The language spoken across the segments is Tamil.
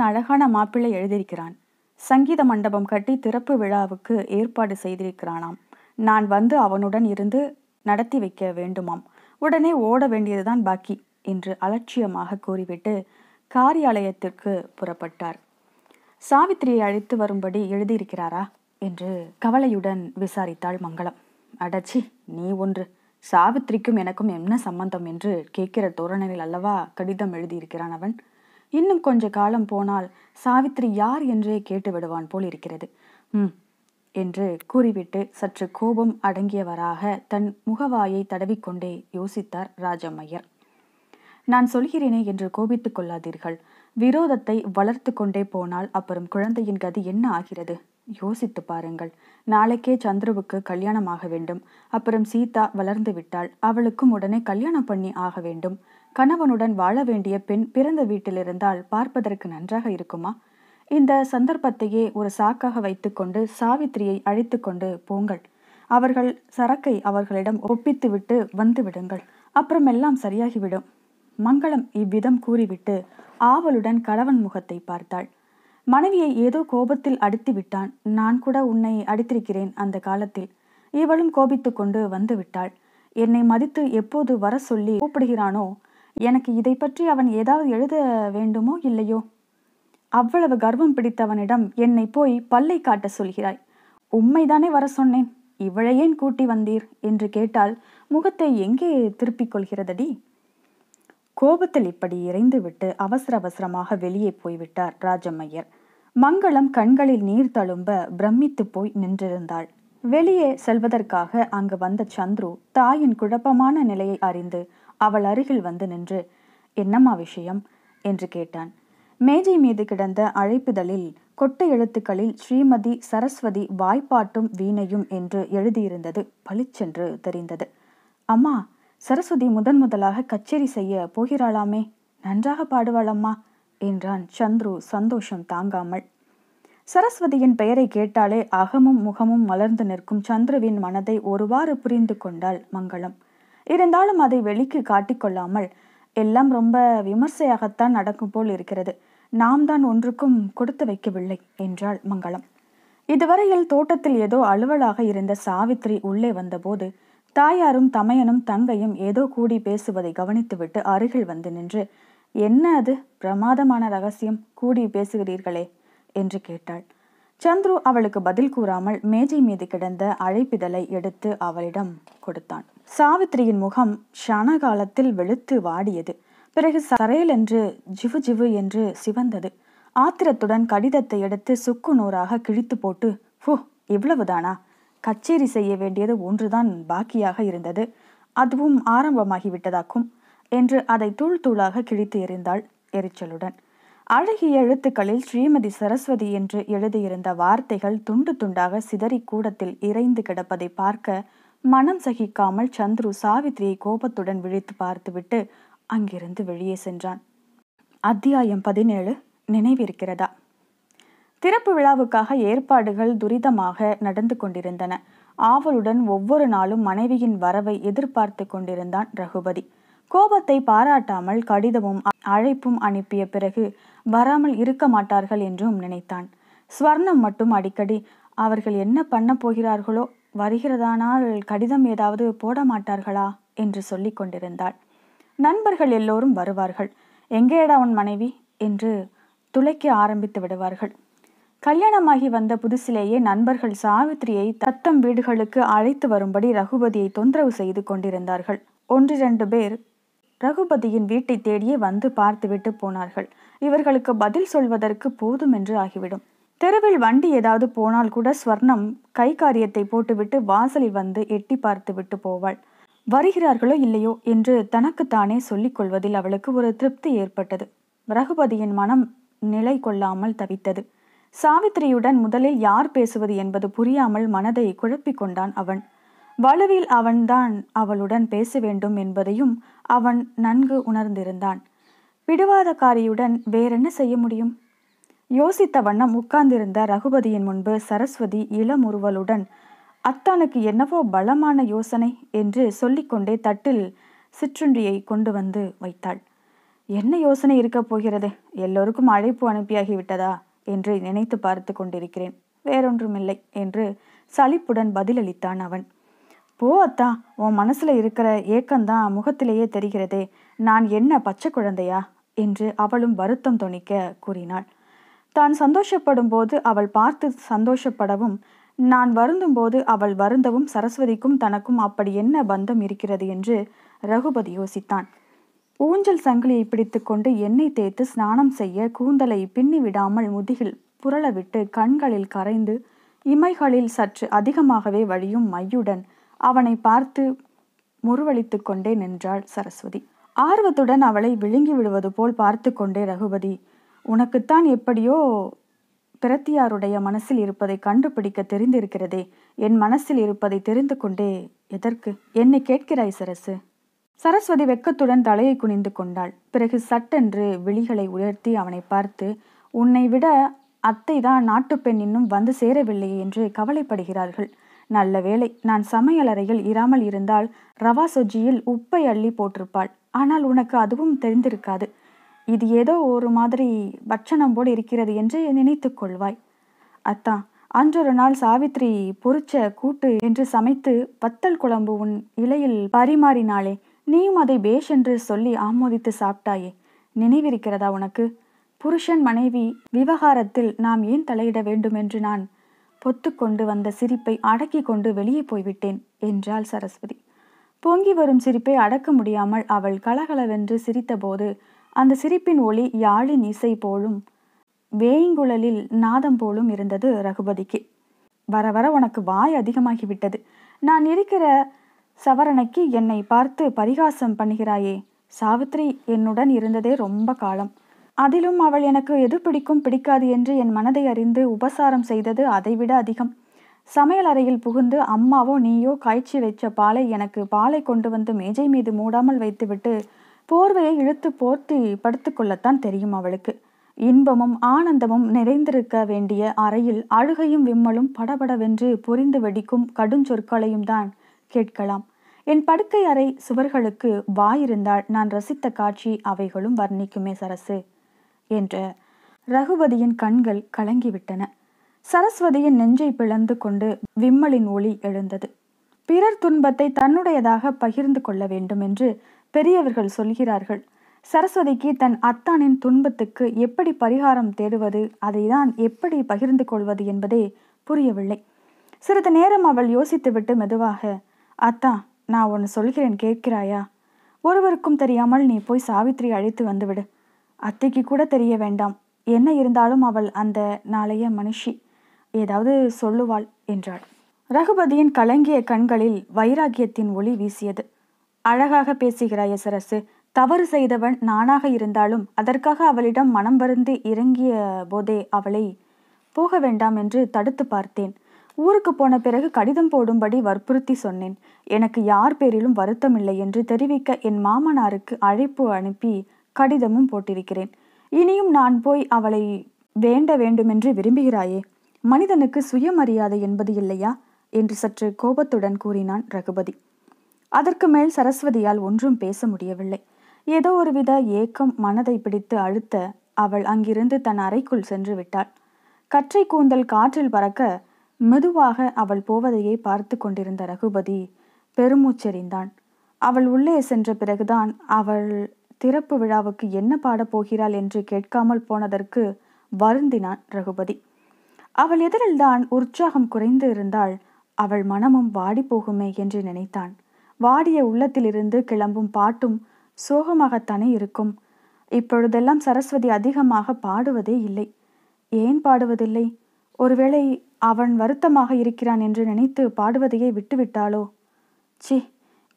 உன் அழகான மாப்பிள்ளை எழுதியிருக்கிறான் சங்கீத மண்டபம் கட்டி திறப்பு விழாவுக்கு ஏற்பாடு செய்திருக்கிறானாம் நான் வந்து அவனுடன் இருந்து நடத்தி வைக்க வேண்டுமாம் உடனே ஓட வேண்டியதுதான் பாக்கி என்று அலட்சியமாக கூறிவிட்டு காரியாலயத்திற்கு புறப்பட்டார் சாவித்திரியை அழைத்து வரும்படி எழுதியிருக்கிறாரா என்று கவலையுடன் விசாரித்தாள் மங்களம் அடச்சி நீ ஒன்று சாவித்திரிக்கும் எனக்கும் என்ன சம்பந்தம் என்று கேட்கிற தோரணையில் அல்லவா கடிதம் எழுதியிருக்கிறான் அவன் இன்னும் கொஞ்ச காலம் போனால் சாவித்ரி யார் என்றே கேட்டு விடுவான் போல் இருக்கிறது ம் என்று கூறிவிட்டு சற்று கோபம் அடங்கியவராக தன் முகவாயை தடவிக்கொண்டே யோசித்தார் ராஜம்மையர் நான் சொல்கிறேனே என்று கோபித்துக் கொள்ளாதீர்கள் விரோதத்தை வளர்த்து கொண்டே போனால் அப்புறம் குழந்தையின் கதி என்ன ஆகிறது யோசித்து பாருங்கள் நாளைக்கே சந்துருவுக்கு கல்யாணம் ஆக வேண்டும் அப்புறம் சீதா வளர்ந்து விட்டால் அவளுக்கும் உடனே கல்யாணம் பண்ணி ஆக வேண்டும் கணவனுடன் வாழ வேண்டிய பெண் பிறந்த வீட்டில் இருந்தால் பார்ப்பதற்கு நன்றாக இருக்குமா இந்த சந்தர்ப்பத்தையே ஒரு சாக்காக வைத்துக்கொண்டு சாவித்திரியை அழைத்து கொண்டு போங்கள் அவர்கள் சரக்கை அவர்களிடம் ஒப்பித்துவிட்டு வந்து விடுங்கள் அப்புறம் சரியாகிவிடும் மங்களம் இவ்விதம் கூறிவிட்டு ஆவலுடன் கணவன் முகத்தை பார்த்தாள் மனைவியை ஏதோ கோபத்தில் அடித்து விட்டான் நான் கூட உன்னை அடித்திருக்கிறேன் அந்த காலத்தில் இவளும் கோபித்து கொண்டு வந்து விட்டாள் என்னை மதித்து எப்போது வர சொல்லி கூப்பிடுகிறானோ எனக்கு இதை பற்றி அவன் ஏதாவது எழுத வேண்டுமோ இல்லையோ அவ்வளவு கர்வம் பிடித்தவனிடம் என்னை போய் பல்லை காட்ட சொல்கிறாய் உண்மைதானே வர சொன்னேன் இவளையேன் கூட்டி வந்தீர் என்று கேட்டால் முகத்தை எங்கே திருப்பிக் கொள்கிறதடி கோபத்தில் இப்படி இறைந்துவிட்டு அவசர அவசரமாக வெளியே போய்விட்டார் ராஜமையர் மங்களம் கண்களில் நீர் தழும்ப பிரமித்து போய் நின்றிருந்தாள் வெளியே செல்வதற்காக அங்கு வந்த சந்துரு தாயின் குழப்பமான நிலையை அறிந்து அவள் அருகில் வந்து நின்று என்னம்மா விஷயம் என்று கேட்டான் மேஜை மீது கிடந்த அழைப்புதலில் கொட்டை எழுத்துக்களில் ஸ்ரீமதி சரஸ்வதி வாய்ப்பாட்டும் வீணையும் என்று எழுதியிருந்தது பளிச்சென்று தெரிந்தது அம்மா சரஸ்வதி முதன் முதலாக கச்சேரி செய்ய போகிறாளாமே நன்றாக பாடுவாளம்மா என்றான் சந்துரு சந்தோஷம் தாங்காமல் சரஸ்வதியின் பெயரை கேட்டாலே அகமும் முகமும் மலர்ந்து நிற்கும் சந்துருவின் மனதை ஒருவாறு புரிந்து கொண்டாள் மங்களம் இருந்தாலும் அதை வெளிக்கு காட்டிக்கொள்ளாமல் எல்லாம் ரொம்ப விமர்சையாகத்தான் நடக்கும் போல் இருக்கிறது நாம் தான் ஒன்றுக்கும் கொடுத்து வைக்கவில்லை என்றாள் மங்களம் இதுவரையில் தோட்டத்தில் ஏதோ அலுவலாக இருந்த சாவித்ரி உள்ளே வந்தபோது தாயாரும் தமையனும் தங்கையும் ஏதோ கூடி பேசுவதை கவனித்துவிட்டு அருகில் வந்து நின்று என்ன அது பிரமாதமான ரகசியம் கூடி பேசுகிறீர்களே என்று கேட்டாள் சந்துரு அவளுக்கு பதில் கூறாமல் மேஜை மீது கிடந்த அழைப்பிதழை எடுத்து அவளிடம் கொடுத்தான் சாவித்திரியின் முகம் ஷன காலத்தில் வெளுத்து வாடியது பிறகு சரையல் என்று ஜிவு ஜிவு என்று சிவந்தது ஆத்திரத்துடன் கடிதத்தை எடுத்து சுக்கு நூறாக கிழித்து போட்டு ஃபு இவ்வளவுதானா கச்சேரி செய்ய வேண்டியது ஒன்றுதான் பாக்கியாக இருந்தது அதுவும் ஆரம்பமாகிவிட்டதாக்கும் என்று அதை தூள் தூளாக கிழித்து எறிந்தாள் எரிச்சலுடன் அழகிய எழுத்துக்களில் ஸ்ரீமதி சரஸ்வதி என்று எழுதியிருந்த வார்த்தைகள் துண்டு துண்டாக சிதறி கூடத்தில் இறைந்து கிடப்பதை பார்க்க மனம் சகிக்காமல் சந்துரு சாவித்ரியை கோபத்துடன் விழித்து பார்த்துவிட்டு அங்கிருந்து வெளியே சென்றான் அத்தியாயம் பதினேழு நினைவிருக்கிறதா திறப்பு விழாவுக்காக ஏற்பாடுகள் துரிதமாக நடந்து கொண்டிருந்தன ஆவலுடன் ஒவ்வொரு நாளும் மனைவியின் வரவை எதிர்பார்த்து கொண்டிருந்தான் ரகுபதி கோபத்தை பாராட்டாமல் கடிதமும் அழைப்பும் அனுப்பிய பிறகு வராமல் இருக்க மாட்டார்கள் என்றும் நினைத்தான் ஸ்வர்ணம் மட்டும் அடிக்கடி அவர்கள் என்ன பண்ண போகிறார்களோ வருகிறதானால் கடிதம் ஏதாவது போட மாட்டார்களா என்று சொல்லி கொண்டிருந்தாள் நண்பர்கள் எல்லோரும் வருவார்கள் எங்கேடா உன் மனைவி என்று துளைக்க ஆரம்பித்து விடுவார்கள் கல்யாணமாகி வந்த புதுசிலேயே நண்பர்கள் சாவித்திரியை தத்தம் வீடுகளுக்கு அழைத்து வரும்படி ரகுபதியை தொந்தரவு செய்து கொண்டிருந்தார்கள் ஒன்று ரெண்டு பேர் ரகுபதியின் வீட்டை தேடியே வந்து பார்த்துவிட்டு போனார்கள் இவர்களுக்கு பதில் சொல்வதற்கு போதும் என்று ஆகிவிடும் தெருவில் வண்டி ஏதாவது போனால் கூட ஸ்வர்ணம் கை காரியத்தை போட்டுவிட்டு வாசலில் வந்து எட்டி பார்த்து விட்டு போவாள் வருகிறார்களோ இல்லையோ என்று தனக்குத்தானே சொல்லிக் கொள்வதில் அவளுக்கு ஒரு திருப்தி ஏற்பட்டது ரகுபதியின் மனம் நிலை கொள்ளாமல் தவித்தது சாவித்திரியுடன் முதலில் யார் பேசுவது என்பது புரியாமல் மனதை குழப்பிக் கொண்டான் அவன் வலுவில் அவன்தான் அவளுடன் பேச வேண்டும் என்பதையும் அவன் நன்கு உணர்ந்திருந்தான் பிடிவாதக்காரியுடன் வேறென்ன செய்ய முடியும் யோசித்த வண்ணம் உட்கார்ந்திருந்த ரகுபதியின் முன்பு சரஸ்வதி இளமுருவலுடன் அத்தானுக்கு என்னவோ பலமான யோசனை என்று சொல்லிக்கொண்டே தட்டில் சிற்றுண்டியை கொண்டு வந்து வைத்தாள் என்ன யோசனை இருக்கப் போகிறது எல்லோருக்கும் அழைப்பு அனுப்பியாகிவிட்டதா என்று நினைத்து பார்த்து கொண்டிருக்கிறேன் வேறொன்றுமில்லை என்று சலிப்புடன் பதிலளித்தான் அவன் போ அத்தா உன் மனசுல இருக்கிற ஏக்கம்தான் முகத்திலேயே தெரிகிறதே நான் என்ன பச்சை குழந்தையா என்று அவளும் வருத்தம் துணிக்க கூறினாள் தான் சந்தோஷப்படும் போது அவள் பார்த்து சந்தோஷப்படவும் நான் வருந்தும் போது அவள் வருந்தவும் சரஸ்வதிக்கும் தனக்கும் அப்படி என்ன பந்தம் இருக்கிறது என்று ரகுபதி யோசித்தான் ஊஞ்சல் சங்கிலியை பிடித்துக்கொண்டு எண்ணெய் தேய்த்து ஸ்நானம் செய்ய கூந்தலை பின்னி விடாமல் முதுகில் புரளவிட்டு கண்களில் கரைந்து இமைகளில் சற்று அதிகமாகவே வழியும் மையுடன் அவனை பார்த்து முருவளித்து கொண்டே நின்றாள் சரஸ்வதி ஆர்வத்துடன் அவளை விழுங்கி விடுவது போல் பார்த்து கொண்டே ரகுபதி உனக்குத்தான் எப்படியோ பிரத்தியாருடைய மனசில் இருப்பதை கண்டுபிடிக்க தெரிந்திருக்கிறதே என் மனசில் இருப்பதை தெரிந்து கொண்டே எதற்கு என்னை கேட்கிறாய் சரசு சரஸ்வதி வெக்கத்துடன் தலையை குனிந்து கொண்டாள் பிறகு சட்டென்று விழிகளை உயர்த்தி அவனை பார்த்து உன்னை விட அத்தை தான் பெண் இன்னும் வந்து சேரவில்லை என்று கவலைப்படுகிறார்கள் நல்ல வேளை நான் சமையலறையில் இராமல் இருந்தால் ரவா சொஜியில் உப்பை அள்ளி போட்டிருப்பாள் ஆனால் உனக்கு அதுவும் தெரிந்திருக்காது இது ஏதோ ஒரு மாதிரி போல் இருக்கிறது என்று நினைத்து கொள்வாய் அத்தா அன்றொரு நாள் சாவித்ரி பொறிச்ச கூட்டு என்று சமைத்து வத்தல் குழம்பு உன் இலையில் பரிமாறினாளே நீயும் அதை பேஷ் என்று சொல்லி ஆமோதித்து சாப்பிட்டாயே நினைவிருக்கிறதா உனக்கு புருஷன் மனைவி விவகாரத்தில் நாம் ஏன் தலையிட வேண்டும் என்று நான் பொத்துக்கொண்டு வந்த சிரிப்பை அடக்கி கொண்டு வெளியே போய்விட்டேன் என்றாள் சரஸ்வதி பொங்கி வரும் சிரிப்பை அடக்க முடியாமல் அவள் கலகலவென்று சிரித்தபோது அந்த சிரிப்பின் ஒளி யாழின் இசை போலும் வேய்ங்குழலில் நாதம் போலும் இருந்தது ரகுபதிக்கு வர வர உனக்கு வாய் அதிகமாகிவிட்டது நான் இருக்கிற சவரணைக்கு என்னை பார்த்து பரிகாசம் பண்ணுகிறாயே சாவித்ரி என்னுடன் இருந்ததே ரொம்ப காலம் அதிலும் அவள் எனக்கு எது பிடிக்கும் பிடிக்காது என்று என் மனதை அறிந்து உபசாரம் செய்தது அதைவிட அதிகம் சமையல் அறையில் புகுந்து அம்மாவோ நீயோ காய்ச்சி வைச்ச பாலை எனக்கு பாலை கொண்டு வந்து மேஜை மீது மூடாமல் வைத்துவிட்டு போர்வையை இழுத்து போர்த்தி படுத்துக்கொள்ளத்தான் தெரியும் அவளுக்கு இன்பமும் ஆனந்தமும் நிறைந்திருக்க வேண்டிய அறையில் அழுகையும் விம்மலும் படபடவென்று பொறிந்து வெடிக்கும் கடுஞ்சொற்களையும் தான் கேட்கலாம் என் படுக்கை அறை சுவர்களுக்கு வாயிருந்தால் நான் ரசித்த காட்சி அவைகளும் வர்ணிக்குமே சரசு என்று ரகுபதியின் கண்கள் கலங்கிவிட்டன சரஸ்வதியின் நெஞ்சை பிளந்து கொண்டு விம்மலின் ஒளி எழுந்தது பிறர் துன்பத்தை தன்னுடையதாக பகிர்ந்து கொள்ள வேண்டும் என்று பெரியவர்கள் சொல்கிறார்கள் சரஸ்வதிக்கு தன் அத்தானின் துன்பத்துக்கு எப்படி பரிகாரம் தேடுவது அதை தான் எப்படி பகிர்ந்து கொள்வது என்பதே புரியவில்லை சிறிது நேரம் அவள் யோசித்துவிட்டு மெதுவாக அத்தா நான் ஒன்று சொல்கிறேன் கேட்கிறாயா ஒருவருக்கும் தெரியாமல் நீ போய் சாவித்திரி அழைத்து வந்துவிடு அத்தைக்கு கூட தெரிய வேண்டாம் என்ன இருந்தாலும் அவள் அந்த நாளைய மனுஷி ஏதாவது சொல்லுவாள் என்றாள் ரகுபதியின் கலங்கிய கண்களில் வைராக்கியத்தின் ஒளி வீசியது அழகாக பேசுகிறாய் எசரசு தவறு செய்தவன் நானாக இருந்தாலும் அதற்காக அவளிடம் மனம் வருந்து இறங்கிய போதே அவளை போக வேண்டாம் என்று தடுத்து பார்த்தேன் ஊருக்கு போன பிறகு கடிதம் போடும்படி வற்புறுத்தி சொன்னேன் எனக்கு யார் பேரிலும் வருத்தமில்லை என்று தெரிவிக்க என் மாமனாருக்கு அழைப்பு அனுப்பி கடிதமும் போட்டிருக்கிறேன் இனியும் நான் போய் அவளை வேண்ட வேண்டுமென்று விரும்புகிறாயே மனிதனுக்கு சுயமரியாதை என்பது இல்லையா என்று சற்று கோபத்துடன் கூறினான் ரகுபதி அதற்கு மேல் சரஸ்வதியால் ஒன்றும் பேச முடியவில்லை ஏதோ ஒருவித ஏக்கம் மனதை பிடித்து அழுத்த அவள் அங்கிருந்து தன் அறைக்குள் சென்று விட்டாள் கற்றை கூந்தல் காற்றில் பறக்க மெதுவாக அவள் போவதையே பார்த்து கொண்டிருந்த ரகுபதி பெருமூச்செறிந்தான் அவள் உள்ளே சென்ற பிறகுதான் அவள் திறப்பு விழாவுக்கு என்ன பாடப் போகிறாள் என்று கேட்காமல் போனதற்கு வருந்தினான் ரகுபதி அவள் எதிரில்தான் உற்சாகம் குறைந்து இருந்தால் அவள் மனமும் வாடி போகுமே என்று நினைத்தான் வாடிய உள்ளத்திலிருந்து கிளம்பும் பாட்டும் சோகமாகத்தானே இருக்கும் இப்பொழுதெல்லாம் சரஸ்வதி அதிகமாக பாடுவதே இல்லை ஏன் பாடுவதில்லை ஒருவேளை அவன் வருத்தமாக இருக்கிறான் என்று நினைத்து பாடுவதையே விட்டுவிட்டாளோ சி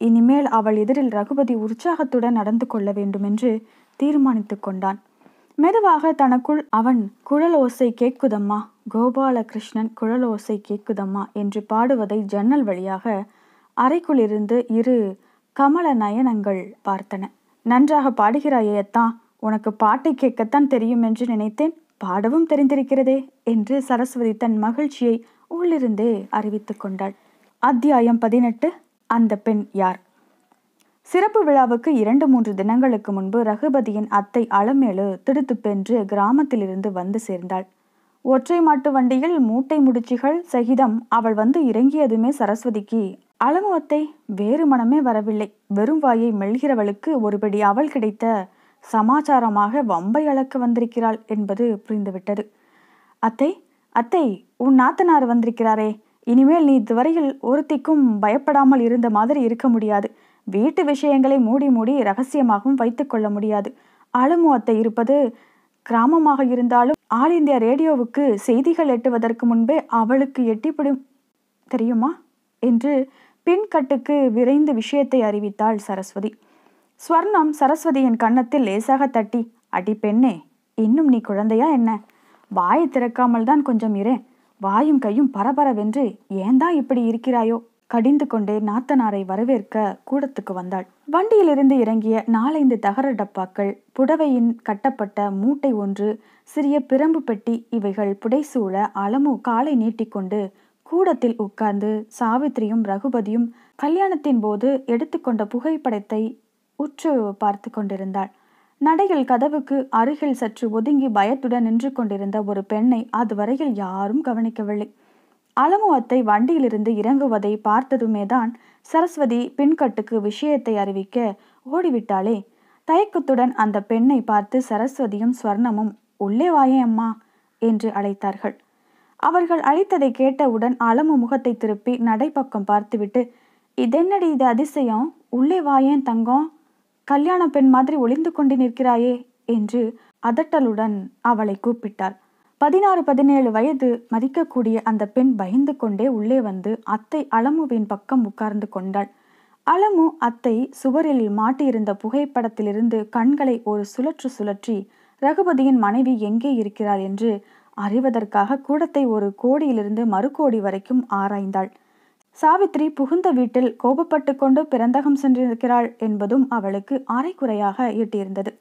இனிமேல் அவள் எதிரில் ரகுபதி உற்சாகத்துடன் நடந்து கொள்ள வேண்டுமென்று தீர்மானித்து கொண்டான் மெதுவாக தனக்குள் அவன் குழல் ஓசை கேட்குதம்மா கோபாலகிருஷ்ணன் குழல் ஓசை கேட்குதம்மா என்று பாடுவதை ஜன்னல் வழியாக அறைக்குள்ளிருந்து இரு கமல நயனங்கள் பார்த்தன நன்றாக பாடுகிறாயே உனக்கு பாட்டை கேட்கத்தான் தெரியும் என்று நினைத்தேன் பாடவும் தெரிந்திருக்கிறதே என்று சரஸ்வதி தன் மகிழ்ச்சியை உள்ளிருந்தே அறிவித்து கொண்டாள் அத்தியாயம் பதினெட்டு அந்த பெண் யார் சிறப்பு விழாவுக்கு இரண்டு மூன்று தினங்களுக்கு முன்பு ரகுபதியின் அத்தை அலமேலு திடுத்துப்பென்று கிராமத்திலிருந்து வந்து சேர்ந்தாள் ஒற்றை மாட்டு வண்டியில் மூட்டை முடிச்சிகள் சகிதம் அவள் வந்து இறங்கியதுமே சரஸ்வதிக்கு அளவு அத்தை வேறு மனமே வரவில்லை வெறும் வாயை மெல்கிறவளுக்கு ஒருபடி அவள் கிடைத்த சமாச்சாரமாக வம்பை அளக்க வந்திருக்கிறாள் என்பது புரிந்துவிட்டது அத்தை அத்தை உன் நாத்தனார் வந்திருக்கிறாரே இனிமேல் நீ இதுவரையில் ஒருத்திக்கும் பயப்படாமல் இருந்த மாதிரி இருக்க முடியாது வீட்டு விஷயங்களை மூடி மூடி ரகசியமாகவும் வைத்துக்கொள்ள முடியாது அழுமு அத்தை இருப்பது கிராமமாக இருந்தாலும் ஆல் இந்தியா ரேடியோவுக்கு செய்திகள் எட்டுவதற்கு முன்பே அவளுக்கு எட்டிப்பிடும் தெரியுமா என்று பின்கட்டுக்கு விரைந்து விஷயத்தை அறிவித்தாள் சரஸ்வதி ஸ்வர்ணம் சரஸ்வதியின் கன்னத்தில் லேசாக தட்டி அடி பெண்ணே இன்னும் நீ குழந்தையா என்ன வாயை திறக்காமல் தான் கொஞ்சம் இரேன் வாயும் கையும் பரபரவென்று ஏந்தா இப்படி இருக்கிறாயோ கடிந்து கொண்டே நாத்தனாரை வரவேற்க கூடத்துக்கு வந்தாள் வண்டியிலிருந்து இறங்கிய நாலைந்து தகர டப்பாக்கள் புடவையின் கட்டப்பட்ட மூட்டை ஒன்று சிறிய பிரம்பு பெட்டி இவைகள் புடைசூழ அலமு காலை நீட்டிக்கொண்டு கூடத்தில் உட்கார்ந்து சாவித்திரியும் ரகுபதியும் கல்யாணத்தின் போது எடுத்துக்கொண்ட புகைப்படத்தை உற்று பார்த்து கொண்டிருந்தாள் நடையில் கதவுக்கு அருகில் சற்று ஒதுங்கி பயத்துடன் நின்று கொண்டிருந்த ஒரு பெண்ணை அதுவரையில் யாரும் கவனிக்கவில்லை அலமு அத்தை வண்டியிலிருந்து இறங்குவதை பார்த்ததுமேதான் சரஸ்வதி பின்கட்டுக்கு விஷயத்தை அறிவிக்க ஓடிவிட்டாளே தயக்கத்துடன் அந்த பெண்ணை பார்த்து சரஸ்வதியும் ஸ்வர்ணமும் உள்ளே வாயே அம்மா என்று அழைத்தார்கள் அவர்கள் அழைத்ததை கேட்டவுடன் அலமு முகத்தை திருப்பி நடைப்பக்கம் பார்த்துவிட்டு இதென்னடி இது அதிசயம் உள்ளே வாயேன் தங்கம் கல்யாண பெண் மாதிரி ஒளிந்து கொண்டு நிற்கிறாயே என்று அதட்டலுடன் அவளை கூப்பிட்டாள் பதினாறு பதினேழு வயது மதிக்கக்கூடிய அந்த பெண் பயந்து கொண்டே உள்ளே வந்து அத்தை அலமுவின் பக்கம் உட்கார்ந்து கொண்டாள் அலமு அத்தை சுவரில் மாட்டியிருந்த புகைப்படத்திலிருந்து கண்களை ஒரு சுழற்று சுழற்றி ரகுபதியின் மனைவி எங்கே இருக்கிறார் என்று அறிவதற்காக கூடத்தை ஒரு கோடியிலிருந்து மறுகோடி வரைக்கும் ஆராய்ந்தாள் சாவித்ரி புகுந்த வீட்டில் கோபப்பட்டு கொண்டு பிறந்தகம் சென்றிருக்கிறாள் என்பதும் அவளுக்கு அரைக்குறையாக எட்டியிருந்தது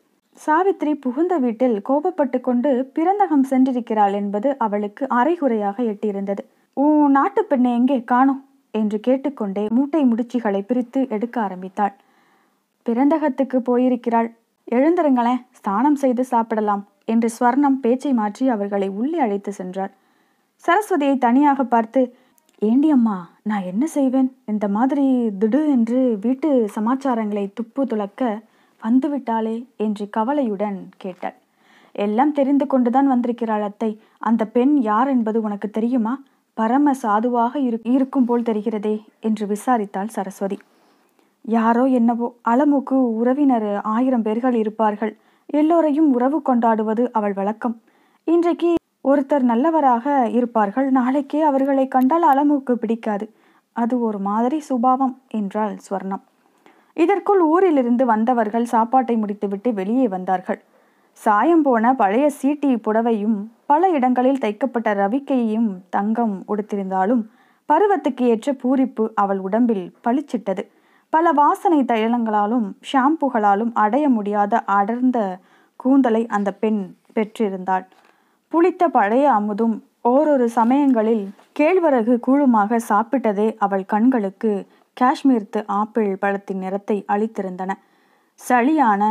சாவித்ரி புகுந்த வீட்டில் கோபப்பட்டு கொண்டு பிறந்தகம் சென்றிருக்கிறாள் என்பது அவளுக்கு அரைகுறையாக எட்டியிருந்தது ஊ நாட்டு பெண்ணை எங்கே காணும் என்று கேட்டுக்கொண்டே மூட்டை முடிச்சுகளை பிரித்து எடுக்க ஆரம்பித்தாள் பிறந்தகத்துக்கு போயிருக்கிறாள் எழுந்திருங்களேன் ஸ்தானம் செய்து சாப்பிடலாம் என்று ஸ்வர்ணம் பேச்சை மாற்றி அவர்களை உள்ளே அழைத்து சென்றார் சரஸ்வதியை தனியாக பார்த்து ஏண்டி அம்மா நான் என்ன செய்வேன் இந்த மாதிரி திடு என்று வீட்டு சமாச்சாரங்களை துப்பு துளக்க வந்துவிட்டாளே என்று கவலையுடன் கேட்டாள் எல்லாம் தெரிந்து கொண்டுதான் வந்திருக்கிறாள் அத்தை அந்த பெண் யார் என்பது உனக்கு தெரியுமா பரம சாதுவாக இருக்கும் போல் தெரிகிறதே என்று விசாரித்தாள் சரஸ்வதி யாரோ என்னவோ அலமுக்கு உறவினர் ஆயிரம் பேர்கள் இருப்பார்கள் எல்லோரையும் உறவு கொண்டாடுவது அவள் வழக்கம் இன்றைக்கு ஒருத்தர் நல்லவராக இருப்பார்கள் நாளைக்கே அவர்களை கண்டால் அலமுக்கு பிடிக்காது அது ஒரு மாதிரி சுபாவம் என்றாள் ஸ்வர்ணம் இதற்குள் ஊரிலிருந்து வந்தவர்கள் சாப்பாட்டை முடித்துவிட்டு வெளியே வந்தார்கள் சாயம் போன பழைய சீட்டி புடவையும் பல இடங்களில் தைக்கப்பட்ட ரவிக்கையையும் தங்கம் உடுத்திருந்தாலும் பருவத்துக்கு ஏற்ற பூரிப்பு அவள் உடம்பில் பளிச்சிட்டது பல வாசனை தைலங்களாலும் ஷாம்புகளாலும் அடைய முடியாத அடர்ந்த கூந்தலை அந்த பெண் பெற்றிருந்தாள் புளித்த பழைய அமுதும் ஓரொரு சமயங்களில் கேழ்வரகு கூழுமாக சாப்பிட்டதே அவள் கண்களுக்கு காஷ்மீர்த்து ஆப்பிள் பழத்தின் நிறத்தை அளித்திருந்தன சளியான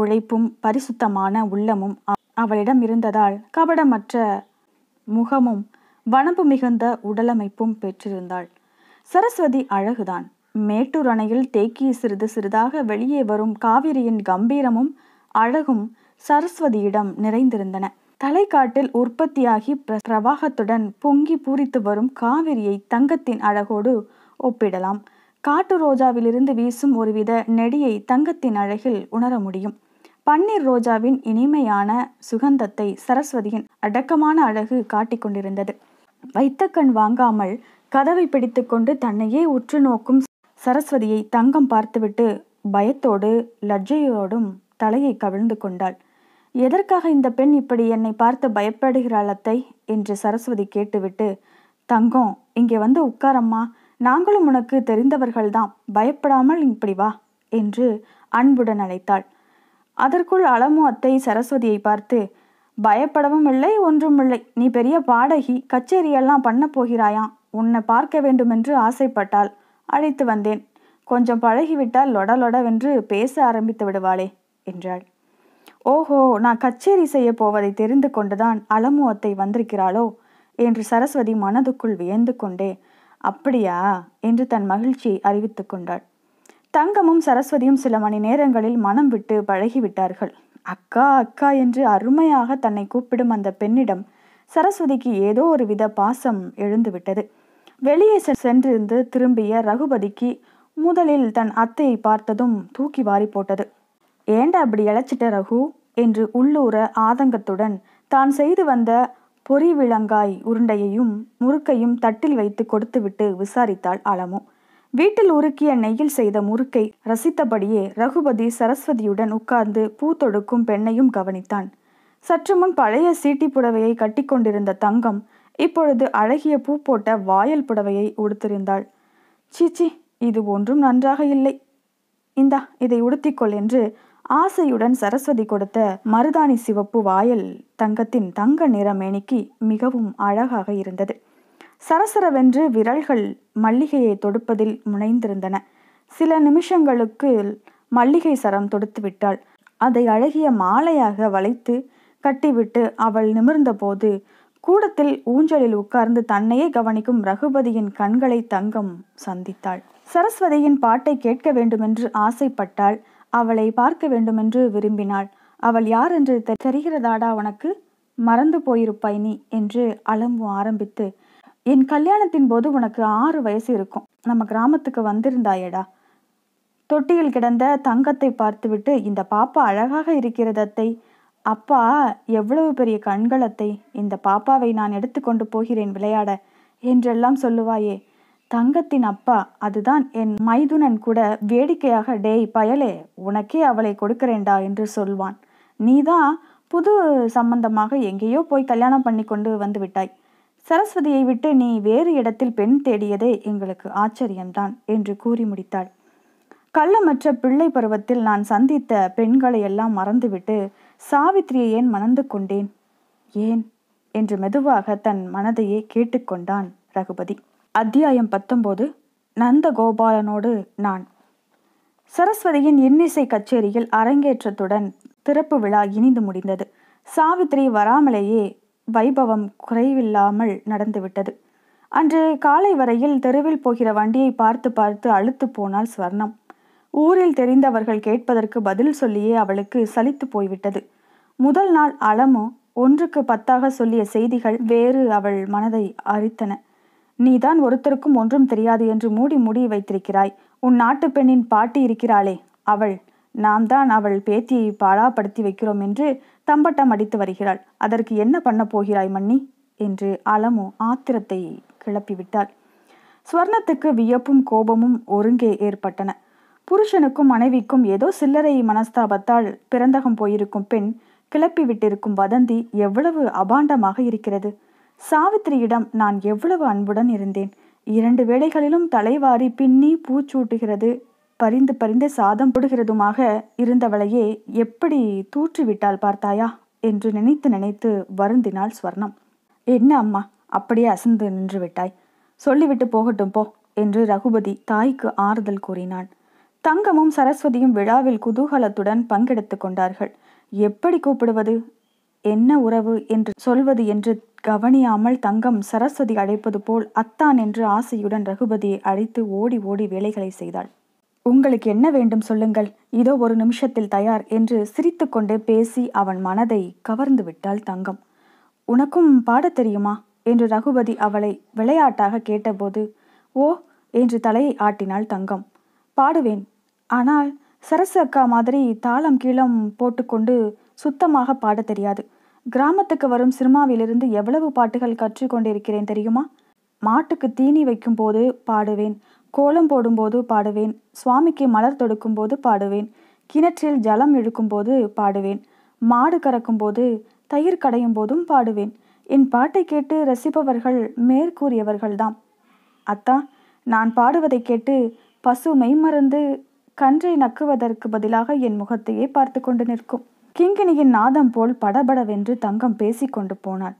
உழைப்பும் பரிசுத்தமான உள்ளமும் அவளிடம் இருந்ததால் கபடமற்ற முகமும் வனப்பு மிகுந்த உடலமைப்பும் பெற்றிருந்தாள் சரஸ்வதி அழகுதான் மேட்டூர் அணையில் தேக்கி சிறிது சிறிதாக வெளியே வரும் காவிரியின் கம்பீரமும் அழகும் சரஸ்வதியிடம் நிறைந்திருந்தன தலைக்காட்டில் உற்பத்தியாகி பிரவாகத்துடன் பொங்கி பூரித்து வரும் காவிரியை தங்கத்தின் அழகோடு ஒப்பிடலாம் காட்டு ரோஜாவிலிருந்து வீசும் ஒருவித நெடியை தங்கத்தின் அழகில் உணர முடியும் பன்னீர் ரோஜாவின் இனிமையான சுகந்தத்தை சரஸ்வதியின் அடக்கமான அழகு கொண்டிருந்தது வைத்த கண் வாங்காமல் கதவை பிடித்துக்கொண்டு தன்னையே உற்று நோக்கும் சரஸ்வதியை தங்கம் பார்த்துவிட்டு பயத்தோடு லஜ்ஜையோடும் தலையை கவிழ்ந்து கொண்டாள் எதற்காக இந்த பெண் இப்படி என்னை பார்த்து பயப்படுகிறாள் அத்தை என்று சரஸ்வதி கேட்டுவிட்டு தங்கம் இங்கே வந்து உட்காரம்மா நாங்களும் உனக்கு தெரிந்தவர்கள்தான் பயப்படாமல் இப்படி வா என்று அன்புடன் அழைத்தாள் அதற்குள் அளமு அத்தை சரஸ்வதியை பார்த்து பயப்படவும் இல்லை ஒன்றும் இல்லை நீ பெரிய பாடகி கச்சேரியெல்லாம் பண்ண போகிறாயாம் உன்னை பார்க்க வேண்டுமென்று ஆசைப்பட்டாள் அழைத்து வந்தேன் கொஞ்சம் பழகிவிட்டால் லொட லொடவென்று பேச ஆரம்பித்து விடுவாளே என்றாள் ஓஹோ நான் கச்சேரி செய்ய போவதை தெரிந்து கொண்டுதான் அலமு அத்தை வந்திருக்கிறாளோ என்று சரஸ்வதி மனதுக்குள் வியந்து கொண்டே அப்படியா என்று தன் மகிழ்ச்சியை அறிவித்து கொண்டாள் தங்கமும் சரஸ்வதியும் சில மணி நேரங்களில் மனம் விட்டு பழகிவிட்டார்கள் அக்கா அக்கா என்று அருமையாக தன்னை கூப்பிடும் அந்த பெண்ணிடம் சரஸ்வதிக்கு ஏதோ ஒரு வித பாசம் எழுந்துவிட்டது வெளியே சென்றிருந்து திரும்பிய ரகுபதிக்கு முதலில் தன் அத்தையை பார்த்ததும் தூக்கி வாரி போட்டது ஏண்டா அப்படி இழைச்சிட்ட ரகு என்று உள்ளூர ஆதங்கத்துடன் தான் செய்து வந்த பொறி விளங்காய் உருண்டையையும் முறுக்கையும் தட்டில் வைத்து கொடுத்துவிட்டு விசாரித்தாள் அலமு வீட்டில் உருக்கிய நெய்யில் செய்த முறுக்கை ரசித்தபடியே ரகுபதி சரஸ்வதியுடன் உட்கார்ந்து பூ தொடுக்கும் பெண்ணையும் கவனித்தான் சற்று முன் பழைய சீட்டி புடவையை கட்டிக்கொண்டிருந்த தங்கம் இப்பொழுது அழகிய பூ போட்ட வாயல் புடவையை உடுத்திருந்தாள் சீச்சி இது ஒன்றும் நன்றாக இல்லை இந்தா இதை உடுத்திக்கொள் என்று ஆசையுடன் சரஸ்வதி கொடுத்த மருதாணி சிவப்பு வாயல் தங்கத்தின் தங்க நிற மேனிக்கு மிகவும் அழகாக இருந்தது சரசரவென்று விரல்கள் மல்லிகையை தொடுப்பதில் முனைந்திருந்தன சில நிமிஷங்களுக்கு மல்லிகை சரம் தொடுத்து விட்டாள் அதை அழகிய மாலையாக வளைத்து கட்டிவிட்டு அவள் நிமிர்ந்தபோது கூடத்தில் ஊஞ்சலில் உட்கார்ந்து தன்னையே கவனிக்கும் ரகுபதியின் கண்களை தங்கம் சந்தித்தாள் சரஸ்வதியின் பாட்டை கேட்க வேண்டுமென்று ஆசைப்பட்டாள் அவளை பார்க்க வேண்டுமென்று விரும்பினாள் அவள் யார் என்று தெரிகிறதாடா உனக்கு மறந்து போயிருப்பாய் நீ என்று அலம்பு ஆரம்பித்து என் கல்யாணத்தின் போது உனக்கு ஆறு வயசு இருக்கும் நம்ம கிராமத்துக்கு வந்திருந்தாயடா தொட்டியில் கிடந்த தங்கத்தை பார்த்துவிட்டு இந்த பாப்பா அழகாக இருக்கிறதத்தை அப்பா எவ்வளவு பெரிய கண்களத்தை இந்த பாப்பாவை நான் எடுத்துக்கொண்டு போகிறேன் விளையாட என்றெல்லாம் சொல்லுவாயே தங்கத்தின் அப்பா அதுதான் என் மைதுனன் கூட வேடிக்கையாக டேய் பயலே உனக்கே அவளை கொடுக்கிறேண்டா என்று சொல்வான் நீதான் புது சம்பந்தமாக எங்கேயோ போய் கல்யாணம் பண்ணி கொண்டு வந்து விட்டாய் சரஸ்வதியை விட்டு நீ வேறு இடத்தில் பெண் தேடியதே எங்களுக்கு ஆச்சரியம்தான் என்று கூறி முடித்தாள் கள்ளமற்ற பிள்ளை பருவத்தில் நான் சந்தித்த பெண்களை எல்லாம் மறந்துவிட்டு சாவித்ரியை ஏன் மணந்து கொண்டேன் ஏன் என்று மெதுவாக தன் மனதையே கேட்டுக்கொண்டான் ரகுபதி அத்தியாயம் பத்தொம்போது நந்தகோபாலனோடு நான் சரஸ்வதியின் இன்னிசை கச்சேரியில் அரங்கேற்றத்துடன் திறப்பு விழா இனிந்து முடிந்தது சாவித்ரி வராமலேயே வைபவம் குறைவில்லாமல் நடந்துவிட்டது அன்று காலை வரையில் தெருவில் போகிற வண்டியை பார்த்து பார்த்து அழுத்து போனால் ஸ்வர்ணம் ஊரில் தெரிந்தவர்கள் கேட்பதற்கு பதில் சொல்லியே அவளுக்கு சலித்து போய்விட்டது முதல் நாள் அளமோ ஒன்றுக்கு பத்தாக சொல்லிய செய்திகள் வேறு அவள் மனதை அரித்தன நீதான் ஒருத்தருக்கும் ஒன்றும் தெரியாது என்று மூடி மூடி வைத்திருக்கிறாய் உன் நாட்டு பெண்ணின் பாட்டி இருக்கிறாளே அவள் நாம் தான் அவள் பேத்தியை பாழாப்படுத்தி வைக்கிறோம் என்று தம்பட்டம் அடித்து வருகிறாள் அதற்கு என்ன பண்ண போகிறாய் மன்னி என்று அலமு ஆத்திரத்தை கிளப்பிவிட்டாள் ஸ்வர்ணத்துக்கு வியப்பும் கோபமும் ஒருங்கே ஏற்பட்டன புருஷனுக்கும் மனைவிக்கும் ஏதோ சில்லறை மனஸ்தாபத்தால் பிறந்தகம் போயிருக்கும் பெண் கிளப்பி விட்டிருக்கும் வதந்தி எவ்வளவு அபாண்டமாக இருக்கிறது சாவித்திரியிடம் நான் எவ்வளவு அன்புடன் இருந்தேன் இரண்டு வேளைகளிலும் தலைவாரி பின்னி பூச்சூட்டுகிறது பரிந்து பரிந்து சாதம் போடுகிறதுமாக இருந்தவளையே எப்படி தூற்றிவிட்டால் பார்த்தாயா என்று நினைத்து நினைத்து வருந்தினாள் ஸ்வர்ணம் என்ன அம்மா அப்படியே அசந்து நின்று விட்டாய் சொல்லிவிட்டு போகட்டும் போ என்று ரகுபதி தாய்க்கு ஆறுதல் கூறினான் தங்கமும் சரஸ்வதியும் விழாவில் குதூகலத்துடன் பங்கெடுத்து கொண்டார்கள் எப்படி கூப்பிடுவது என்ன உறவு என்று சொல்வது என்று கவனியாமல் தங்கம் சரஸ்வதி அழைப்பது போல் அத்தான் என்று ஆசையுடன் ரகுபதியை அழைத்து ஓடி ஓடி வேலைகளை செய்தாள் உங்களுக்கு என்ன வேண்டும் சொல்லுங்கள் இதோ ஒரு நிமிஷத்தில் தயார் என்று சிரித்துக்கொண்டே பேசி அவன் மனதை கவர்ந்து விட்டாள் தங்கம் உனக்கும் பாடத் தெரியுமா என்று ரகுபதி அவளை விளையாட்டாக கேட்டபோது ஓ என்று தலையை ஆட்டினாள் தங்கம் பாடுவேன் ஆனால் சரசு அக்கா மாதிரி தாளம் கீழம் போட்டுக்கொண்டு சுத்தமாக பாட தெரியாது கிராமத்துக்கு வரும் சினிமாவிலிருந்து எவ்வளவு பாட்டுகள் கற்றுக்கொண்டிருக்கிறேன் தெரியுமா மாட்டுக்கு தீனி வைக்கும் போது பாடுவேன் கோலம் போடும்போது பாடுவேன் சுவாமிக்கு மலர் தொடுக்கும் போது பாடுவேன் கிணற்றில் ஜலம் இழுக்கும் போது பாடுவேன் மாடு கறக்கும் போது தயிர் கடையும் போதும் பாடுவேன் என் பாட்டை கேட்டு ரசிப்பவர்கள் மேற்கூறியவர்கள்தாம் அத்தா நான் பாடுவதை கேட்டு பசு மெய்மறந்து கன்றை நக்குவதற்கு பதிலாக என் முகத்தையே பார்த்து கொண்டு நிற்கும் கிங்கினியின் நாதம் போல் படபடவென்று தங்கம் பேசிக்கொண்டு போனாள்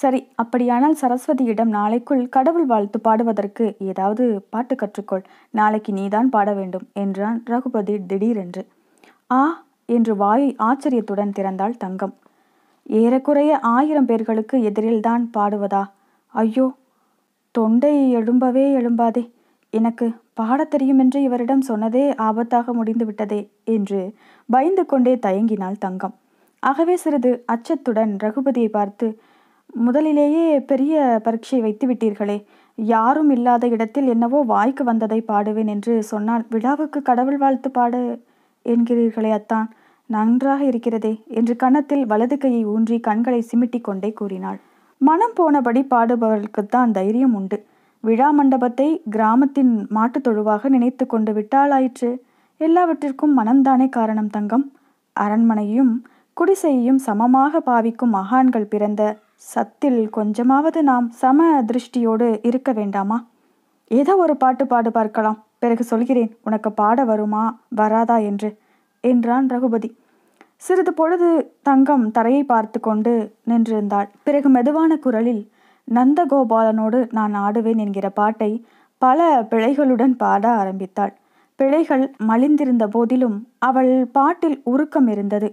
சரி அப்படியானால் சரஸ்வதியிடம் நாளைக்குள் கடவுள் வாழ்த்து பாடுவதற்கு ஏதாவது பாட்டு கற்றுக்கொள் நாளைக்கு நீதான் பாட வேண்டும் என்றான் ரகுபதி திடீரென்று ஆ என்று வாயை ஆச்சரியத்துடன் திறந்தாள் தங்கம் ஏறக்குறைய ஆயிரம் பேர்களுக்கு எதிரில்தான் பாடுவதா ஐயோ தொண்டை எழும்பவே எழும்பாதே எனக்கு பாடத் தெரியும் என்று இவரிடம் சொன்னதே ஆபத்தாக முடிந்து விட்டதே என்று பயந்து கொண்டே தயங்கினாள் தங்கம் ஆகவே சிறிது அச்சத்துடன் ரகுபதியை பார்த்து முதலிலேயே பெரிய பரீட்சை வைத்து விட்டீர்களே யாரும் இல்லாத இடத்தில் என்னவோ வாய்க்கு வந்ததை பாடுவேன் என்று சொன்னால் விழாவுக்கு கடவுள் வாழ்த்து பாடு என்கிறீர்களே அத்தான் நன்றாக இருக்கிறதே என்று கன்னத்தில் வலது கையை ஊன்றி கண்களை சிமிட்டி கொண்டே கூறினாள் மனம் போனபடி பாடுபவர்களுக்குத்தான் தைரியம் உண்டு விழா மண்டபத்தை கிராமத்தின் மாட்டுத் தொழுவாக நினைத்து கொண்டு விட்டாலாயிற்று எல்லாவற்றிற்கும் மனம்தானே காரணம் தங்கம் அரண்மனையும் குடிசையையும் சமமாக பாவிக்கும் மகான்கள் பிறந்த சத்தில் கொஞ்சமாவது நாம் சம திருஷ்டியோடு இருக்க வேண்டாமா ஏதோ ஒரு பாட்டு பாடு பார்க்கலாம் பிறகு சொல்கிறேன் உனக்கு பாட வருமா வராதா என்று என்றான் ரகுபதி சிறிது பொழுது தங்கம் தரையை பார்த்து கொண்டு நின்றிருந்தாள் பிறகு மெதுவான குரலில் நந்தகோபாலனோடு நான் ஆடுவேன் என்கிற பாட்டை பல பிழைகளுடன் பாட ஆரம்பித்தாள் பிழைகள் மலிந்திருந்த போதிலும் அவள் பாட்டில் உருக்கம் இருந்தது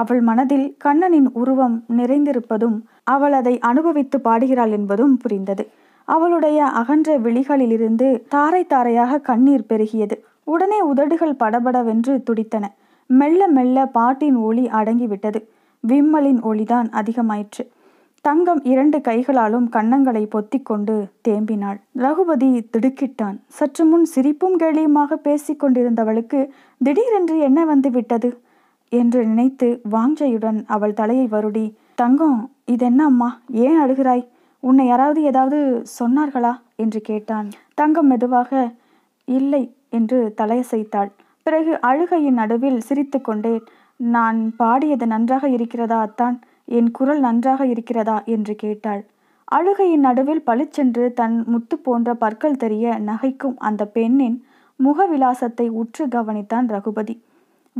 அவள் மனதில் கண்ணனின் உருவம் நிறைந்திருப்பதும் அவள் அதை அனுபவித்து பாடுகிறாள் என்பதும் புரிந்தது அவளுடைய அகன்ற விழிகளிலிருந்து தாரை தாரையாக கண்ணீர் பெருகியது உடனே உதடுகள் படபடவென்று துடித்தன மெல்ல மெல்ல பாட்டின் ஒளி அடங்கிவிட்டது விம்மலின் ஒளிதான் அதிகமாயிற்று தங்கம் இரண்டு கைகளாலும் கன்னங்களை பொத்திக்கொண்டு தேம்பினாள் ரகுபதி திடுக்கிட்டான் சற்று முன் சிரிப்பும் கேலியுமாக பேசிக் கொண்டிருந்தவளுக்கு திடீரென்று என்ன வந்து விட்டது என்று நினைத்து வாஞ்சையுடன் அவள் தலையை வருடி தங்கம் இதென்ன அம்மா ஏன் அழுகிறாய் உன்னை யாராவது ஏதாவது சொன்னார்களா என்று கேட்டான் தங்கம் மெதுவாக இல்லை என்று தலையசைத்தாள் பிறகு அழுகையின் நடுவில் சிரித்து கொண்டே நான் பாடியது நன்றாக இருக்கிறதா அத்தான் என் குரல் நன்றாக இருக்கிறதா என்று கேட்டாள் அழுகையின் நடுவில் பளிச்சென்று தன் முத்து போன்ற பற்கள் தெரிய நகைக்கும் அந்த பெண்ணின் முகவிலாசத்தை உற்று கவனித்தான் ரகுபதி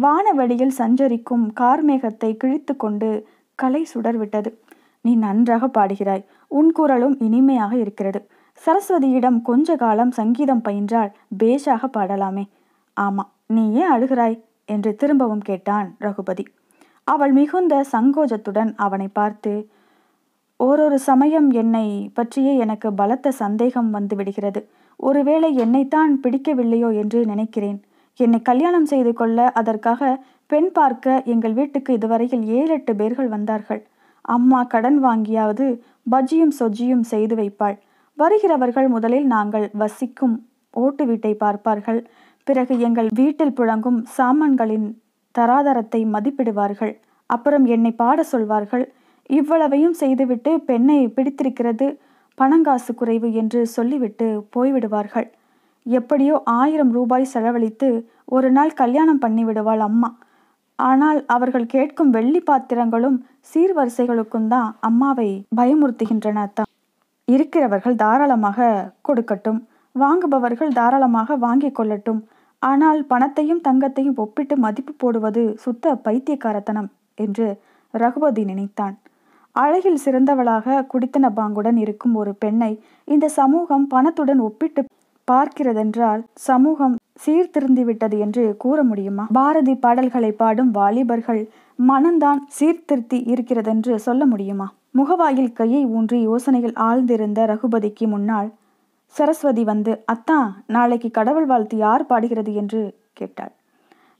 வானவெளியில் சஞ்சரிக்கும் கார்மேகத்தை கிழித்து கொண்டு கலை சுடர்விட்டது நீ நன்றாக பாடுகிறாய் உன் குரலும் இனிமையாக இருக்கிறது சரஸ்வதியிடம் கொஞ்ச காலம் சங்கீதம் பயின்றால் பேஷாக பாடலாமே ஆமா நீ ஏன் அழுகிறாய் என்று திரும்பவும் கேட்டான் ரகுபதி அவள் மிகுந்த சங்கோஜத்துடன் அவனை பார்த்து ஓரொரு சமயம் என்னை பற்றியே எனக்கு பலத்த சந்தேகம் வந்து விடுகிறது ஒருவேளை என்னைத்தான் பிடிக்கவில்லையோ என்று நினைக்கிறேன் என்னை கல்யாணம் செய்து கொள்ள அதற்காக பெண் பார்க்க எங்கள் வீட்டுக்கு இதுவரையில் ஏழு எட்டு பேர்கள் வந்தார்கள் அம்மா கடன் வாங்கியாவது பஜ்ஜியும் சொஜ்ஜியும் செய்து வைப்பாள் வருகிறவர்கள் முதலில் நாங்கள் வசிக்கும் ஓட்டு வீட்டை பார்ப்பார்கள் பிறகு எங்கள் வீட்டில் புழங்கும் சாமான்களின் தராதரத்தை மதிப்பிடுவார்கள் அப்புறம் என்னை பாட சொல்வார்கள் இவ்வளவையும் செய்துவிட்டு பெண்ணை பிடித்திருக்கிறது பணங்காசு குறைவு என்று சொல்லிவிட்டு போய்விடுவார்கள் எப்படியோ ஆயிரம் ரூபாய் செலவழித்து ஒரு நாள் கல்யாணம் பண்ணி விடுவாள் அம்மா ஆனால் அவர்கள் கேட்கும் வெள்ளி பாத்திரங்களும் சீர்வரிசைகளுக்கும் தான் அம்மாவை பயமுறுத்துகின்றன தான் இருக்கிறவர்கள் தாராளமாக கொடுக்கட்டும் வாங்குபவர்கள் தாராளமாக வாங்கி கொள்ளட்டும் ஆனால் பணத்தையும் தங்கத்தையும் ஒப்பிட்டு மதிப்பு போடுவது சுத்த பைத்தியக்காரத்தனம் என்று ரகுபதி நினைத்தான் அழகில் சிறந்தவளாக குடித்தன பாங்குடன் இருக்கும் ஒரு பெண்ணை இந்த சமூகம் பணத்துடன் ஒப்பிட்டு பார்க்கிறதென்றால் சமூகம் சீர்திருந்திவிட்டது என்று கூற முடியுமா பாரதி பாடல்களை பாடும் வாலிபர்கள் மனம்தான் சீர்திருத்தி இருக்கிறதென்று சொல்ல முடியுமா முகவாயில் கையை ஊன்றி யோசனையில் ஆழ்ந்திருந்த ரகுபதிக்கு முன்னால் சரஸ்வதி வந்து அத்தா நாளைக்கு கடவுள் வாழ்த்து யார் பாடுகிறது என்று கேட்டாள்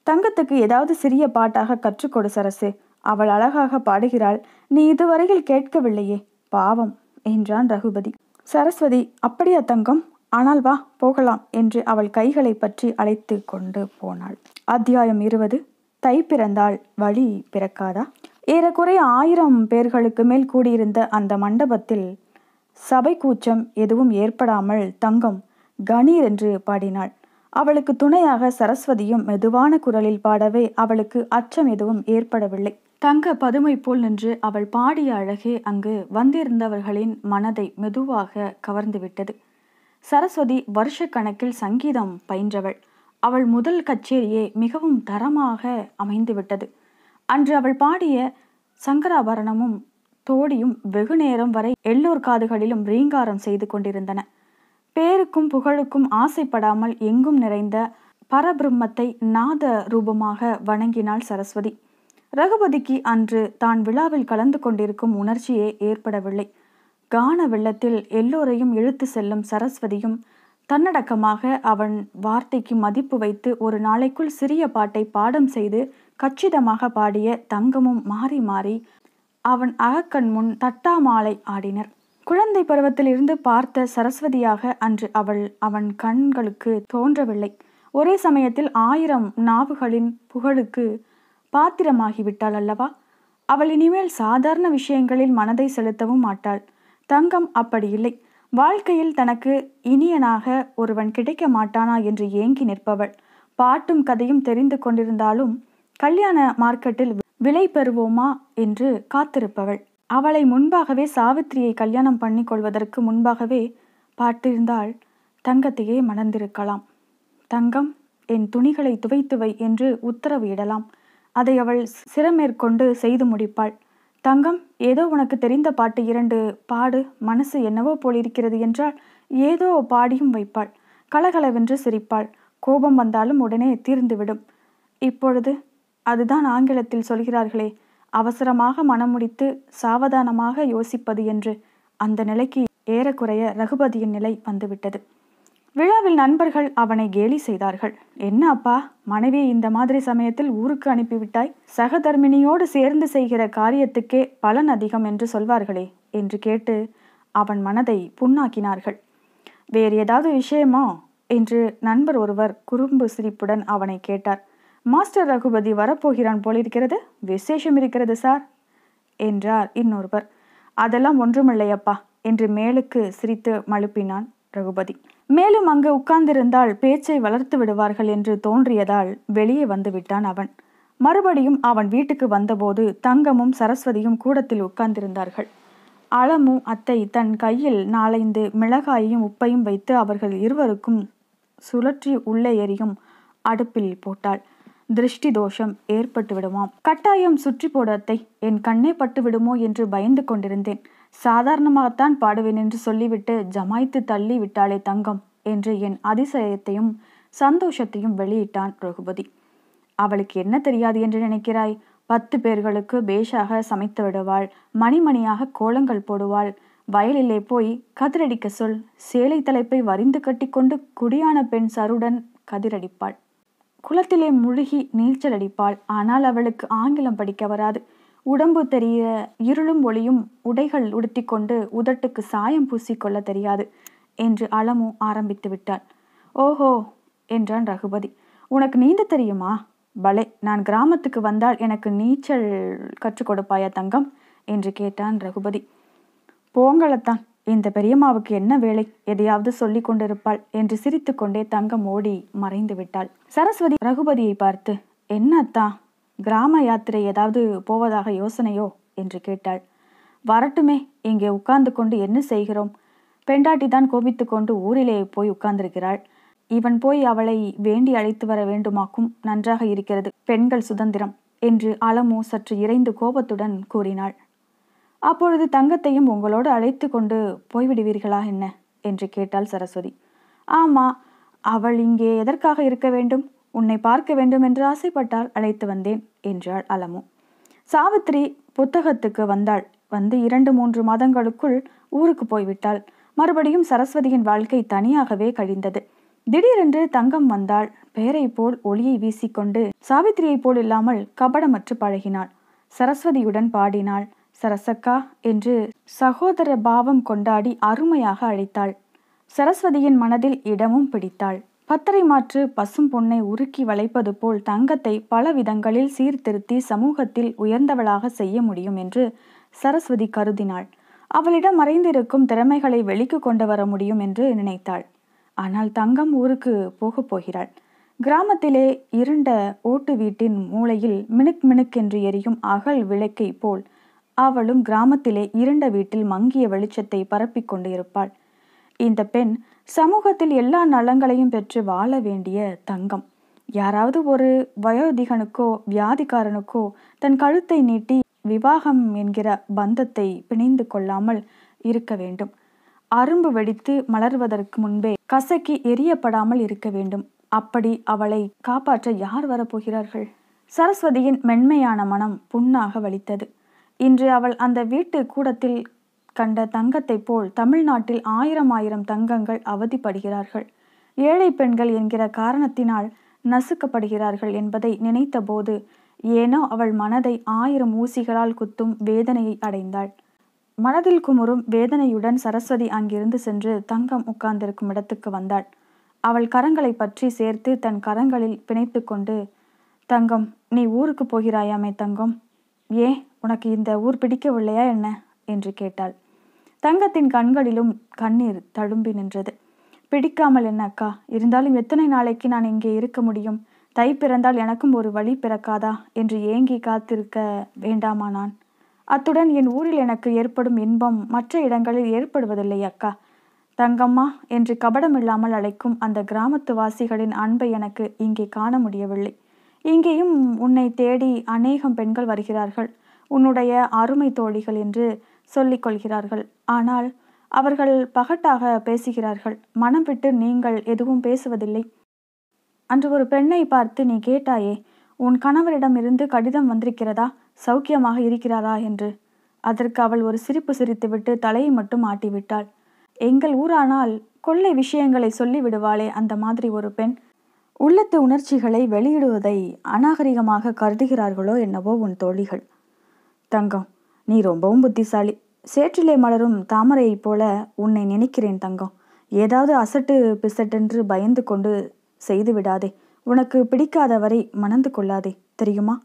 தங்கத்துக்கு ஏதாவது சிறிய பாட்டாக கற்றுக்கொடு சரசு அவள் அழகாக பாடுகிறாள் நீ இதுவரையில் கேட்கவில்லையே பாவம் என்றான் ரகுபதி சரஸ்வதி அப்படியா தங்கம் ஆனால் வா போகலாம் என்று அவள் கைகளை பற்றி அழைத்து கொண்டு போனாள் அத்தியாயம் இருபது தை பிறந்தால் வழி பிறக்காதா ஏறக்குறைய ஆயிரம் பேர்களுக்கு மேல் கூடியிருந்த அந்த மண்டபத்தில் சபை கூச்சம் எதுவும் ஏற்படாமல் தங்கம் கணீர் என்று பாடினாள் அவளுக்கு துணையாக சரஸ்வதியும் மெதுவான குரலில் பாடவே அவளுக்கு அச்சம் எதுவும் ஏற்படவில்லை தங்க பதுமை போல் நின்று அவள் பாடிய அழகே அங்கு வந்திருந்தவர்களின் மனதை மெதுவாக கவர்ந்துவிட்டது சரஸ்வதி வருஷ கணக்கில் சங்கீதம் பயின்றவள் அவள் முதல் கச்சேரியே மிகவும் தரமாக அமைந்துவிட்டது அன்று அவள் பாடிய சங்கராபரணமும் தோடியும் வெகு நேரம் வரை எல்லோர் காதுகளிலும் ரீங்காரம் செய்து கொண்டிருந்தன பேருக்கும் புகழுக்கும் ஆசைப்படாமல் எங்கும் நிறைந்த பரபிரம்மத்தை நாத ரூபமாக வணங்கினாள் சரஸ்வதி ரகுபதிக்கு அன்று தான் விழாவில் கலந்து கொண்டிருக்கும் உணர்ச்சியே ஏற்படவில்லை கான வெள்ளத்தில் எல்லோரையும் இழுத்து செல்லும் சரஸ்வதியும் தன்னடக்கமாக அவன் வார்த்தைக்கு மதிப்பு வைத்து ஒரு நாளைக்குள் சிறிய பாட்டை பாடம் செய்து கச்சிதமாக பாடிய தங்கமும் மாறி மாறி அவன் அகக்கண் முன் தட்டாமாலை ஆடினர் குழந்தை பருவத்திலிருந்து பார்த்த சரஸ்வதியாக அன்று அவள் அவன் கண்களுக்கு தோன்றவில்லை ஒரே சமயத்தில் ஆயிரம் நாவுகளின் புகழுக்கு பாத்திரமாகிவிட்டாள் அல்லவா அவள் இனிமேல் சாதாரண விஷயங்களில் மனதை செலுத்தவும் மாட்டாள் தங்கம் அப்படி இல்லை வாழ்க்கையில் தனக்கு இனியனாக ஒருவன் கிடைக்க மாட்டானா என்று ஏங்கி நிற்பவள் பாட்டும் கதையும் தெரிந்து கொண்டிருந்தாலும் கல்யாண மார்க்கெட்டில் விலை பெறுவோமா என்று காத்திருப்பவள் அவளை முன்பாகவே சாவித்திரியை கல்யாணம் பண்ணி கொள்வதற்கு முன்பாகவே பார்த்திருந்தால் தங்கத்தையே மணந்திருக்கலாம் தங்கம் என் துணிகளை துவைத்துவை என்று உத்தரவு இடலாம் அதை அவள் சிறமேற்கொண்டு செய்து முடிப்பாள் தங்கம் ஏதோ உனக்கு தெரிந்த பாட்டு இரண்டு பாடு மனசு என்னவோ போலிருக்கிறது என்றால் ஏதோ பாடியும் வைப்பாள் கலகலவென்று சிரிப்பாள் கோபம் வந்தாலும் உடனே தீர்ந்துவிடும் இப்பொழுது அதுதான் ஆங்கிலத்தில் சொல்கிறார்களே அவசரமாக மனம் முடித்து சாவதானமாக யோசிப்பது என்று அந்த நிலைக்கு ஏறக்குறைய ரகுபதியின் நிலை வந்துவிட்டது விழாவில் நண்பர்கள் அவனை கேலி செய்தார்கள் என்ன அப்பா மனைவி இந்த மாதிரி சமயத்தில் ஊருக்கு அனுப்பிவிட்டாய் சகதர்மினியோடு சேர்ந்து செய்கிற காரியத்துக்கே பலன் அதிகம் என்று சொல்வார்களே என்று கேட்டு அவன் மனதை புண்ணாக்கினார்கள் வேறு ஏதாவது விஷயமோ என்று நண்பர் ஒருவர் குறும்பு சிரிப்புடன் அவனை கேட்டார் மாஸ்டர் ரகுபதி வரப்போகிறான் போலிருக்கிறது விசேஷம் இருக்கிறது சார் என்றார் இன்னொருவர் அதெல்லாம் ஒன்றுமில்லையப்பா என்று மேலுக்கு சிரித்து மழுப்பினான் ரகுபதி மேலும் அங்கு உட்கார்ந்திருந்தால் பேச்சை வளர்த்து விடுவார்கள் என்று தோன்றியதால் வெளியே வந்துவிட்டான் அவன் மறுபடியும் அவன் வீட்டுக்கு வந்தபோது தங்கமும் சரஸ்வதியும் கூடத்தில் உட்கார்ந்திருந்தார்கள் அளமு அத்தை தன் கையில் நாளைந்து மிளகாயையும் உப்பையும் வைத்து அவர்கள் இருவருக்கும் சுழற்றி உள்ளே எறியும் அடுப்பில் போட்டாள் திருஷ்டி தோஷம் ஏற்பட்டு விடுமாம் கட்டாயம் சுற்றி போடத்தை என் கண்ணே பட்டு விடுமோ என்று பயந்து கொண்டிருந்தேன் சாதாரணமாகத்தான் பாடுவேன் என்று சொல்லிவிட்டு ஜமாய்த்து தள்ளி விட்டாளே தங்கம் என்று என் அதிசயத்தையும் சந்தோஷத்தையும் வெளியிட்டான் ரகுபதி அவளுக்கு என்ன தெரியாது என்று நினைக்கிறாய் பத்து பேர்களுக்கு பேஷாக சமைத்து விடுவாள் மணிமணியாக கோலங்கள் போடுவாள் வயலிலே போய் கதிரடிக்க சொல் சேலை தலைப்பை வரிந்து கட்டிக்கொண்டு குடியான பெண் சருடன் கதிரடிப்பாள் குளத்திலே முழுகி நீச்சல் அடிப்பாள் ஆனால் அவளுக்கு ஆங்கிலம் படிக்க வராது உடம்பு தெரிய இருளும் ஒளியும் உடைகள் உடுத்திக்கொண்டு உதட்டுக்கு சாயம் பூசிக்கொள்ள தெரியாது என்று அளமு ஆரம்பித்து விட்டாள் ஓஹோ என்றான் ரகுபதி உனக்கு நீந்த தெரியுமா பலே நான் கிராமத்துக்கு வந்தால் எனக்கு நீச்சல் கற்றுக் கொடுப்பாயா தங்கம் என்று கேட்டான் ரகுபதி போங்களத்தான் இந்த பெரியம்மாவுக்கு என்ன வேலை எதையாவது சொல்லி கொண்டிருப்பாள் என்று சிரித்துக்கொண்டே தங்கம் ஓடி மறைந்து விட்டாள் சரஸ்வதி ரகுபதியை பார்த்து என்ன அத்தா கிராம யாத்திரை ஏதாவது போவதாக யோசனையோ என்று கேட்டாள் வரட்டுமே இங்கே உட்கார்ந்து கொண்டு என்ன செய்கிறோம் பெண்டாட்டி தான் கோபித்து கொண்டு ஊரிலே போய் உட்கார்ந்திருக்கிறாள் இவன் போய் அவளை வேண்டி அழைத்து வர வேண்டுமாக்கும் நன்றாக இருக்கிறது பெண்கள் சுதந்திரம் என்று அலமு சற்று இறைந்து கோபத்துடன் கூறினாள் அப்பொழுது தங்கத்தையும் உங்களோடு அழைத்து கொண்டு போய்விடுவீர்களா என்ன என்று கேட்டாள் சரஸ்வதி ஆமா அவள் இங்கே எதற்காக இருக்க வேண்டும் உன்னை பார்க்க வேண்டும் என்று ஆசைப்பட்டால் அழைத்து வந்தேன் என்றாள் அலமு சாவித்ரி புத்தகத்துக்கு வந்தாள் வந்து இரண்டு மூன்று மாதங்களுக்குள் ஊருக்கு போய்விட்டாள் மறுபடியும் சரஸ்வதியின் வாழ்க்கை தனியாகவே கழிந்தது திடீரென்று தங்கம் வந்தாள் பெயரை போல் ஒளியை வீசிக்கொண்டு சாவித்திரியைப் போல் இல்லாமல் கபடமற்று பழகினாள் சரஸ்வதியுடன் பாடினாள் சரசக்கா என்று சகோதர பாவம் கொண்டாடி அருமையாக அழைத்தாள் சரஸ்வதியின் மனதில் இடமும் பிடித்தாள் பத்தரை மாற்று பசும் பொண்ணை உருக்கி வளைப்பது போல் தங்கத்தை பல விதங்களில் சீர்திருத்தி சமூகத்தில் உயர்ந்தவளாக செய்ய முடியும் என்று சரஸ்வதி கருதினாள் அவளிடம் மறைந்திருக்கும் திறமைகளை வெளிக்கு கொண்டு வர முடியும் என்று நினைத்தாள் ஆனால் தங்கம் ஊருக்கு போகப் போகிறாள் கிராமத்திலே இருண்ட ஓட்டு வீட்டின் மூளையில் மினுக் மினுக் என்று எரியும் அகல் விளக்கை போல் அவளும் கிராமத்திலே இருண்ட வீட்டில் மங்கிய வெளிச்சத்தை பரப்பிக் கொண்டிருப்பாள் இந்த பெண் சமூகத்தில் எல்லா நலங்களையும் பெற்று வாழ வேண்டிய தங்கம் யாராவது ஒரு வயோதிகனுக்கோ வியாதிக்காரனுக்கோ தன் கழுத்தை நீட்டி விவாகம் என்கிற பந்தத்தை பிணைந்து கொள்ளாமல் இருக்க வேண்டும் அரும்பு வெடித்து மலர்வதற்கு முன்பே கசக்கி எரியப்படாமல் இருக்க வேண்டும் அப்படி அவளை காப்பாற்ற யார் வரப்போகிறார்கள் சரஸ்வதியின் மென்மையான மனம் புண்ணாக வலித்தது இன்று அவள் அந்த வீட்டு கூடத்தில் கண்ட தங்கத்தைப் போல் தமிழ்நாட்டில் ஆயிரம் ஆயிரம் தங்கங்கள் அவதிப்படுகிறார்கள் ஏழை பெண்கள் என்கிற காரணத்தினால் நசுக்கப்படுகிறார்கள் என்பதை நினைத்தபோது ஏனோ அவள் மனதை ஆயிரம் ஊசிகளால் குத்தும் வேதனையை அடைந்தாள் மனதில் குமுறும் வேதனையுடன் சரஸ்வதி அங்கிருந்து சென்று தங்கம் உட்கார்ந்திருக்கும் இடத்துக்கு வந்தாள் அவள் கரங்களை பற்றி சேர்த்து தன் கரங்களில் பிணைத்து கொண்டு தங்கம் நீ ஊருக்கு போகிறாயாமே தங்கம் ஏன் உனக்கு இந்த ஊர் பிடிக்கவில்லையா என்ன என்று கேட்டாள் தங்கத்தின் கண்களிலும் கண்ணீர் தழும்பி நின்றது பிடிக்காமல் என்ன அக்கா இருந்தாலும் எத்தனை நாளைக்கு நான் இங்கே இருக்க முடியும் தை பிறந்தால் எனக்கும் ஒரு வழி பிறக்காதா என்று ஏங்கி காத்திருக்க வேண்டாமா நான் அத்துடன் என் ஊரில் எனக்கு ஏற்படும் இன்பம் மற்ற இடங்களில் ஏற்படுவதில்லை அக்கா தங்கம்மா என்று கபடமில்லாமல் அழைக்கும் அந்த கிராமத்து வாசிகளின் அன்பை எனக்கு இங்கே காண முடியவில்லை இங்கேயும் உன்னை தேடி அநேகம் பெண்கள் வருகிறார்கள் உன்னுடைய அருமை தோழிகள் என்று சொல்லிக் கொள்கிறார்கள் ஆனால் அவர்கள் பகட்டாக பேசுகிறார்கள் மனம் விட்டு நீங்கள் எதுவும் பேசுவதில்லை அன்று ஒரு பெண்ணை பார்த்து நீ கேட்டாயே உன் கணவரிடம் இருந்து கடிதம் வந்திருக்கிறதா சௌக்கியமாக இருக்கிறாரா என்று அதற்கு அவள் ஒரு சிரிப்பு சிரித்துவிட்டு தலையை மட்டும் ஆட்டிவிட்டாள் எங்கள் ஊரானால் கொள்ளை விஷயங்களை சொல்லிவிடுவாளே அந்த மாதிரி ஒரு பெண் உள்ளத்து உணர்ச்சிகளை வெளியிடுவதை அநாகரிகமாக கருதுகிறார்களோ என்னவோ உன் தோழிகள் தங்கம் நீ ரொம்பவும் புத்திசாலி சேற்றிலே மலரும் தாமரையைப் போல உன்னை நினைக்கிறேன் தங்கம் ஏதாவது அசட்டு பிசட்டென்று பயந்து கொண்டு செய்து விடாதே உனக்கு பிடிக்காதவரை மணந்து கொள்ளாதே தெரியுமா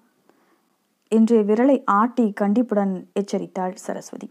என்று விரலை ஆட்டி கண்டிப்புடன் எச்சரித்தாள் சரஸ்வதி